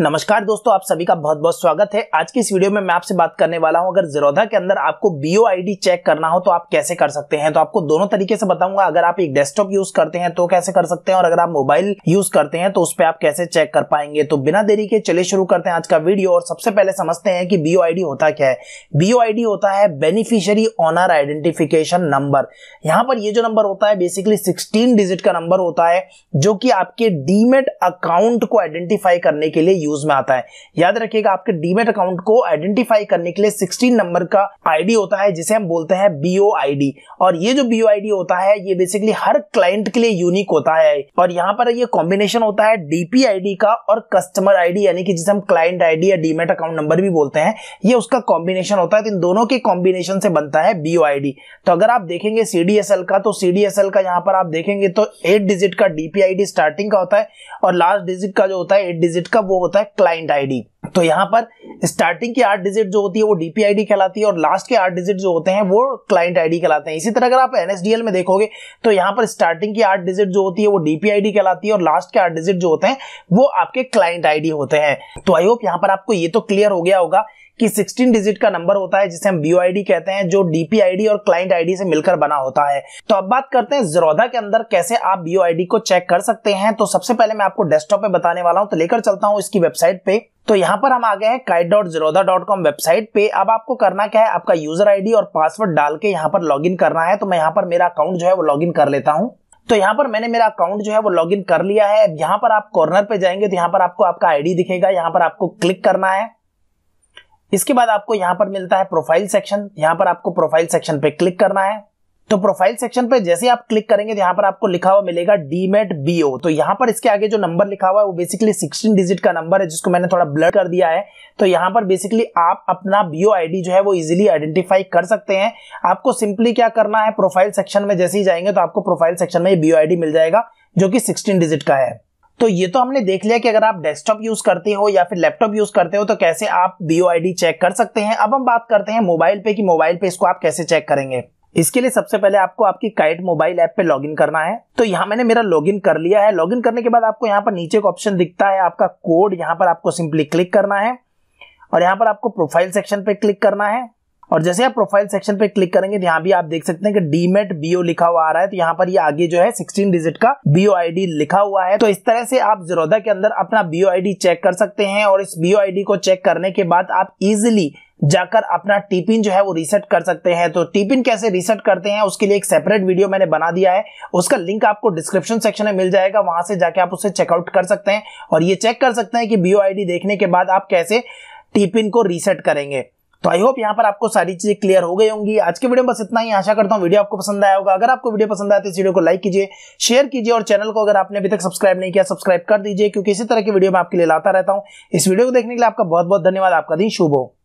नमस्कार दोस्तों आप सभी का बहुत बहुत स्वागत है आज की इस वीडियो में मैं आपसे बात करने वाला हूं अगर जिरोधा के अंदर आपको बीओ आईडी चेक करना हो तो आप कैसे कर सकते हैं तो आपको दोनों तरीके से बताऊंगा अगर आप एक डेस्कटॉप यूज करते हैं तो कैसे कर सकते हैं और अगर आप मोबाइल यूज करते हैं तो उस पर आप कैसे चेक कर पाएंगे तो बिना देरी के चले शुरू करते हैं आज का वीडियो और सबसे पहले समझते हैं कि बीओ आई होता क्या है बीओ आई होता है बेनिफिशियरी ऑनर आइडेंटिफिकेशन नंबर यहाँ पर ये जो नंबर होता है बेसिकली सिक्सटीन डिजिट का नंबर होता है जो की आपके डीमेट अकाउंट को आइडेंटिफाई करने के लिए यूज में आता है याद रखिएगा आपके डीमेट अकाउंट को आइडेंटिफाई करने के लिए सिक्सटीन नंबर का आईडी होता है जिसे हम बोलते हैं बीओ आईडी और ये जो बीओ आईडी होता है ये बेसिकली हर क्लाइंट के लिए यूनिक होता है और यहाँ पर ये कॉम्बिनेशन होता है डीपी आईडी का और कस्टमर आईडी यानी कि जिसे हम क्लाइंट आईडी या डीमेट अकाउंट नंबर भी बोलते हैं ये उसका कॉम्बिनेशन होता है तो इन दोनों के कॉम्बिनेशन से बनता है बीओ आईडी तो अगर आप देखेंगे सीडीएसएल का तो सीडीएसएल का यहाँ पर आप देखेंगे तो एट डिजिट का डीपी आईडी स्टार्टिंग का होता है और लास्ट डिजिट का जो होता है एट डिजिट का वो होता है क्लाइंट आईडी तो यहाँ पर स्टार्टिंग की आठ डिजिट जो होती है वो डीपीआईडी कहलाती है और लास्ट के आठ डिजिट जो होते हैं वो क्लाइंट आईडी कहलाते हैं इसी तरह अगर आप एनएसडीएल में देखोगे तो यहाँ पर स्टार्टिंग की आठ डिजिट जो होती है वो डीपीआईडी कहलाती है और लास्ट के आठ डिजिट जो होते हैं वो आपके क्लाइंट आईडी होते हैं तो आई होप यहाँ पर आपको ये तो क्लियर हो गया होगा कि 16 डिजिट का नंबर होता है जिसे हम बीओआईडी कहते हैं जो डीपीआईडी और क्लाइंट आईडी से मिलकर बना होता है तो अब बात करते हैं जरोधा के अंदर कैसे आप बीओआईडी को चेक कर सकते हैं तो सबसे पहले मैं आपको डेस्कटॉप पे बताने वाला हूं तो लेकर चलता हूं इसकी वेबसाइट पे तो यहाँ पर हम आ गए हैं Kite dot Zerodha dot com website पे अब आपको करना क्या है आपका यूजर आईडी और पासवर्ड डाल के यहाँ पर लॉगिन करना है तो मैं यहाँ पर मेरा अकाउंट जो है वो लॉगिन कर लेता हूँ तो यहाँ पर मैंने मेरा अकाउंट जो है वो लॉगिन कर लिया है यहाँ पर आप कॉर्नर पे जाएंगे तो यहाँ पर आपको आपका आईडी दिखेगा यहाँ पर आपको क्लिक करना है इसके बाद आपको यहाँ पर मिलता है प्रोफाइल सेक्शन यहाँ पर आपको प्रोफाइल सेक्शन पे क्लिक करना है तो प्रोफाइल सेक्शन पे जैसे आप क्लिक करेंगे तो यहाँ पर आपको लिखा हुआ मिलेगा डीमेट बीओ तो यहाँ पर इसके आगे जो नंबर लिखा हुआ है वो बेसिकली 16 डिजिट का नंबर है जिसको मैंने थोड़ा ब्लर कर दिया है तो यहाँ पर बेसिकली आप अपना बीओ आईडी जो है वो इजिली आइडेंटिफाई कर सकते हैं आपको सिंपली क्या करना है प्रोफाइल सेक्शन में जैसे ही जाएंगे तो आपको प्रोफाइल सेक्शन में बीओ आई मिल जाएगा जो कि सिक्सटीन डिजिट का है तो ये तो हमने देख लिया कि अगर आप डेस्कटॉप यूज करते हो या फिर लैपटॉप यूज करते हो तो कैसे आप बीओ चेक कर सकते हैं अब हम बात करते हैं मोबाइल पे कि मोबाइल पे इसको आप कैसे चेक करेंगे इसके लिए सबसे पहले आपको आपकी काइट मोबाइल ऐप पे लॉगिन करना है तो यहाँ मैंने मेरा लॉगिन कर लिया है लॉगिन करने के बाद आपको यहाँ पर नीचे का ऑप्शन दिखता है आपका कोड यहाँ पर आपको सिंपली क्लिक करना है और यहाँ पर आपको प्रोफाइल सेक्शन पे क्लिक करना है और जैसे आप प्रोफाइल सेक्शन पे क्लिक करेंगे तो यहाँ भी आप देख सकते हैं कि डीमेट बीओ लिखा हुआ आ रहा है तो यहाँ पर ये यह आगे जो है 16 डिजिट का बीओ आईडी लिखा हुआ है तो इस तरह से आप जीरोधा के अंदर अपना बीओ आईडी चेक कर सकते हैं और इस बीओ आईडी को चेक करने के बाद आप इजिली जाकर अपना टिपिन जो है वो रीसेट कर सकते हैं तो टिपिन कैसे रीसेट करते हैं उसके लिए एक सेपरेट वीडियो मैंने बना दिया है उसका लिंक आपको डिस्क्रिप्शन सेक्शन में मिल जाएगा वहां से जाके आप उसे चेकआउट कर सकते हैं और ये चेक कर सकते हैं कि बीओ देखने के बाद आप कैसे टिपिन को रीसेट करेंगे तो आई होप यहाँ पर आपको सारी चीजें क्लियर हो गई होंगी आज के वीडियो में बस इतना ही आशा करता हूँ वीडियो आपको पसंद आया होगा अगर आपको वीडियो पसंद आया तो इस वीडियो को लाइक कीजिए शेयर कीजिए और चैनल को अगर आपने अभी तक सब्सक्राइब नहीं किया सब्सक्राइब कर दीजिए क्योंकि इसी तरह की वीडियो मैं आपके लिए लाता रहता हूँ इस वीडियो को देखने के लिए आपका बहुत बहुत धन्यवाद आपका दिन शुभ हो